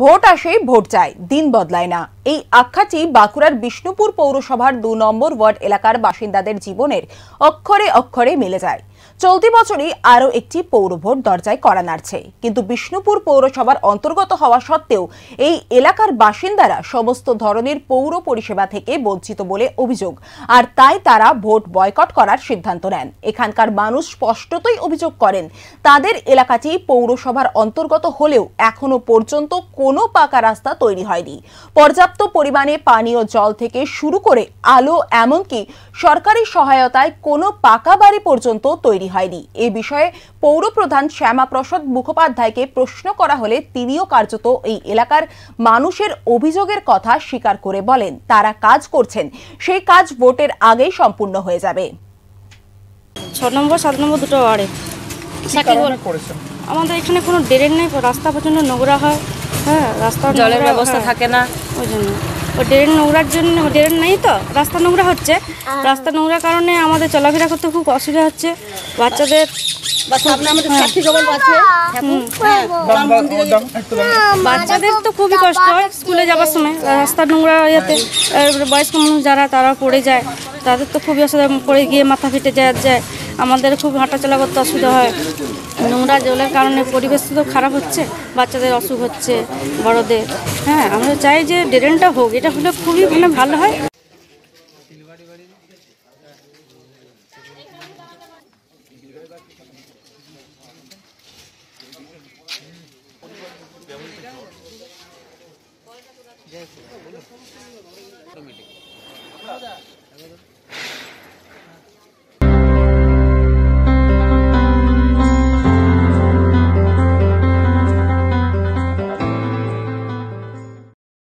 Vote আসে vote চায় দিন বদলায় না এই আখ্যাটি বাঁকুড়ার বিষ্ণুপুর পৌরসভার দু নম্বর ওয়ার্ড এলাকার বাসিন্দাদের জীবনের অক্ষরে অক্ষরে মিলে যায় চলতি বছরই আরও একটি পৌরভোট দরজায় করা নাড়ছে কিন্তু বিষ্ণুপুর পৌরসভার অন্তর্গত হওয়া সত্ত্বেও এই এলাকার বাসিন্দারা সমস্ত ধরনের পৌর পরিষেবা থেকে বঞ্চিত বলে অভিযোগ আর তাই তারা ভোট বয়কট করার সিদ্ধান্ত নেন এখানকার মানুষ স্পষ্টতই অভিযোগ করেন তাদের এলাকাটি পৌরসভার অন্তর্গত হলেও এখনো পর্যন্ত কোনো পাকা রাস্তা তৈরি হয়নি পর্যাপ্ত পরিমাণে পানীয় জল থেকে শুরু করে আলো এমনকি সরকারি সহায়তায় কোনো পাকা বাড়ি পর্যন্ত তৈরি হয়নি এ বিষয়ে পৌরপ্রধান শ্যামাপ্রসাদ মুখোপাধ্যায়কে প্রশ্ন করা হলে তিনিও কার্যত এই এলাকার মানুষের অভিযোগের কথা স্বীকার করে বলেন তারা কাজ করছেন সেই কাজ ভোটের আগেই সম্পূর্ণ হয়ে যাবে ছ নম্বর সাত নম্বর দুটো আমাদের এখানে কোনো ড্রেন নেই রাস্তা পর্যন্ত নোংরা হয় হ্যাঁ রাস্তা জলের ব্যবস্থা হ্যাঁ। থাকে না ওই জন্য ড্রেন নোংরার জন্য ড্রেন নেই তো রাস্তা নোংরা হচ্ছে রাস্তা নোংরার কারণে আমাদের চলাফেরা করতে খুব অসুবিধা হচ্ছে বাচ্চাদের বাচ্চাদের তো খুবই কষ্ট হয় স্কুলে যাওয়ার সময় রাস্তা নোংরা ইয়েতে বয়স্ক মানুষ যারা তারা পড়ে যায় তাদের তো খুবই অসুবিধা পড়ে গিয়ে মাথা ফেটে যাওয়া যায় আমাদের খুব হাঁটাচলা করতে অসুবিধা হয় নোংরা জলের কারণে পরিবেশ তো খারাপ হচ্ছে বাচ্চাদের অসুখ হচ্ছে বড়দের হ্যাঁ আমরা চাই যে ড্রেনটা হোক এটা হলে খুবই মানে ভালো হয়